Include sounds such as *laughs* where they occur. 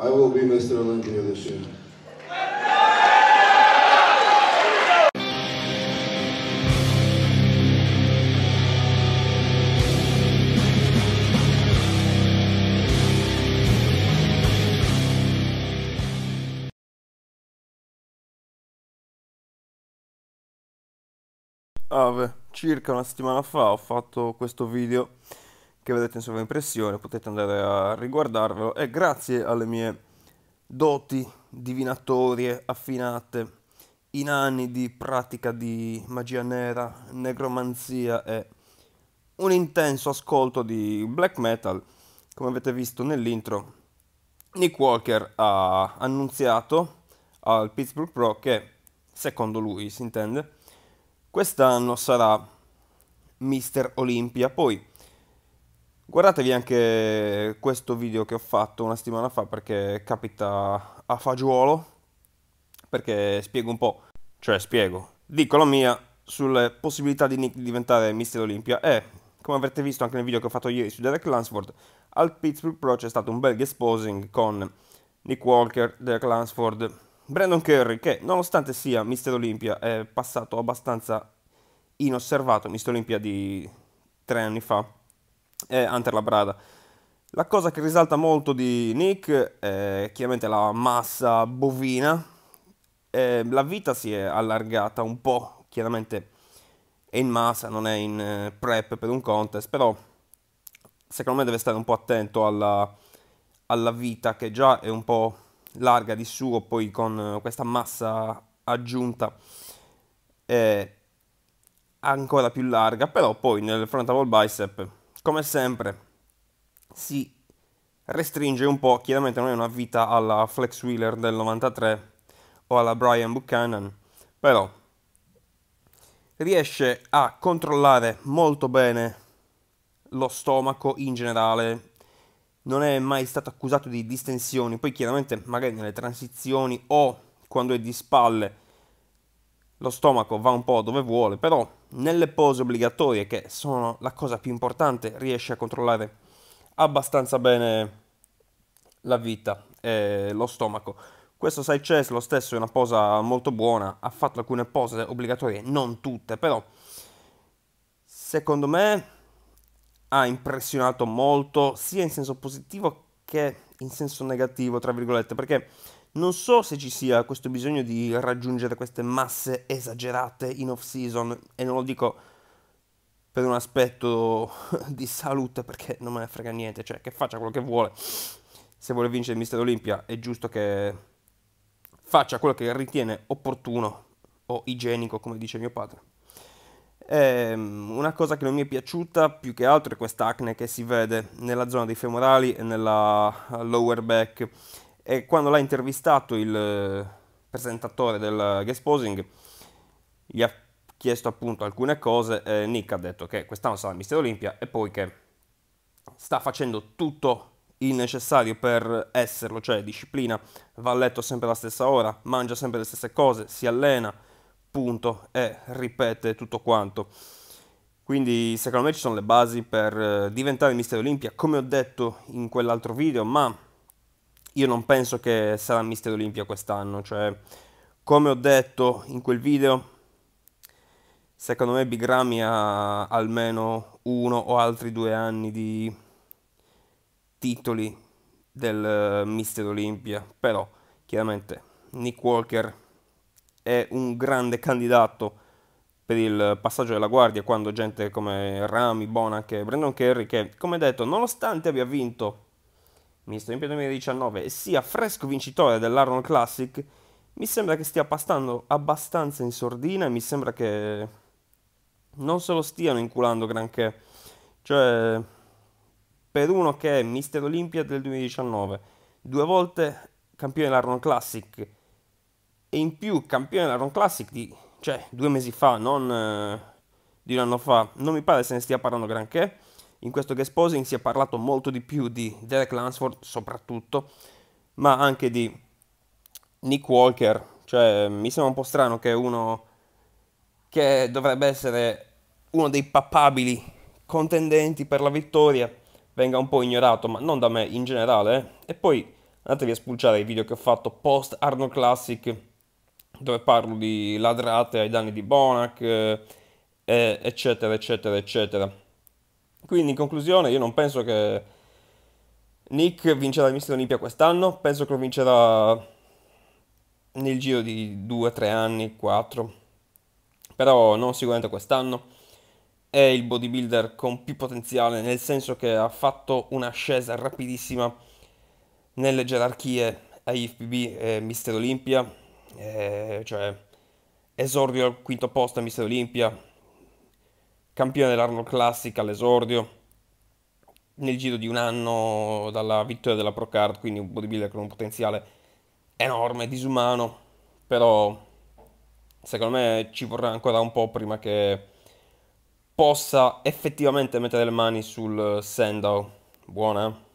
I will be Mr. Olympia this year. Ave, circa una settimana fa ho fatto questo video che vedete in sovraimpressione, potete andare a riguardarvelo e grazie alle mie doti divinatorie affinate in anni di pratica di magia nera, negromanzia e un intenso ascolto di black metal, come avete visto nell'intro, Nick Walker ha annunziato al Pittsburgh Pro che, secondo lui si intende, quest'anno sarà Mister Olympia. Poi Guardatevi anche questo video che ho fatto una settimana fa perché capita a fagiolo, perché spiego un po', cioè spiego, dico la mia sulle possibilità di Nick di diventare Mister Olimpia e, come avrete visto anche nel video che ho fatto ieri su Derek Lansford, al Pittsburgh Pro c'è stato un bel exposing con Nick Walker, Derek Lansford, Brandon Curry che nonostante sia Mister Olimpia è passato abbastanza inosservato, Mister Olimpia di tre anni fa, eh, Hunter Labrada. La cosa che risalta molto di Nick è chiaramente la massa bovina. Eh, la vita si è allargata un po', chiaramente è in massa, non è in eh, prep per un contest, però secondo me deve stare un po' attento alla, alla vita che già è un po' larga di suo, poi con eh, questa massa aggiunta è ancora più larga, però poi nel frontal bicep come sempre si restringe un po', chiaramente non è una vita alla Flex Wheeler del 93 o alla Brian Buchanan, però riesce a controllare molto bene lo stomaco in generale, non è mai stato accusato di distensioni, poi chiaramente magari nelle transizioni o quando è di spalle lo stomaco va un po' dove vuole, però nelle pose obbligatorie, che sono la cosa più importante, riesce a controllare abbastanza bene la vita e lo stomaco. Questo side chest lo stesso è una posa molto buona, ha fatto alcune pose obbligatorie, non tutte, però secondo me ha impressionato molto sia in senso positivo che in senso negativo, tra virgolette, perché non so se ci sia questo bisogno di raggiungere queste masse esagerate in off season e non lo dico per un aspetto *laughs* di salute perché non me ne frega niente, cioè che faccia quello che vuole. Se vuole vincere il Mister Olimpia è giusto che faccia quello che ritiene opportuno o igienico, come dice mio padre. Ehm, una cosa che non mi è piaciuta più che altro è questa acne che si vede nella zona dei femorali e nella lower back e quando l'ha intervistato il eh, presentatore del guest posing gli ha chiesto appunto alcune cose e Nick ha detto che quest'anno sarà Mister Olimpia e poi che sta facendo tutto il necessario per esserlo, cioè disciplina, va a letto sempre alla stessa ora, mangia sempre le stesse cose, si allena, punto, e ripete tutto quanto. Quindi secondo me ci sono le basi per eh, diventare Mister Olimpia, come ho detto in quell'altro video, ma io non penso che sarà Mister Olimpia quest'anno, cioè come ho detto in quel video, secondo me Big Ramy ha almeno uno o altri due anni di titoli del eh, Mister Olimpia, però chiaramente Nick Walker è un grande candidato per il passaggio della guardia quando gente come Rami, Bonac e Brandon Kerry che come detto nonostante abbia vinto Ministro in 2019, e sia fresco vincitore dell'Arnold Classic, mi sembra che stia passando abbastanza in sordina e mi sembra che non se lo stiano inculando granché. Cioè, per uno che è Mister Olympia del 2019, due volte campione dell'Arnold Classic e in più campione dell'Arnold Classic di cioè, due mesi fa, non eh, di un anno fa, non mi pare se ne stia parlando granché. In questo guest posing si è parlato molto di più di Derek Lansford soprattutto, ma anche di Nick Walker. Cioè, mi sembra un po' strano che uno che dovrebbe essere uno dei pappabili contendenti per la vittoria venga un po' ignorato, ma non da me in generale. Eh. E poi andatevi a spulciare i video che ho fatto post Arnold Classic, dove parlo di ladrate ai danni di Bonac, eh, eccetera, eccetera, eccetera. Quindi in conclusione io non penso che Nick vincerà il Mister Olimpia quest'anno, penso che lo vincerà nel giro di 2-3 anni, 4, però non sicuramente quest'anno. È il bodybuilder con più potenziale, nel senso che ha fatto un'ascesa rapidissima nelle gerarchie IFBB e Mister Olimpia, eh, cioè esordio al quinto posto a Mister Olimpia, campione dell'Arnold Classic all'esordio nel giro di un anno dalla vittoria della Procard, quindi un bodybuilder con un potenziale enorme, disumano, però secondo me ci vorrà ancora un po' prima che possa effettivamente mettere le mani sul Sandow. Buona, eh?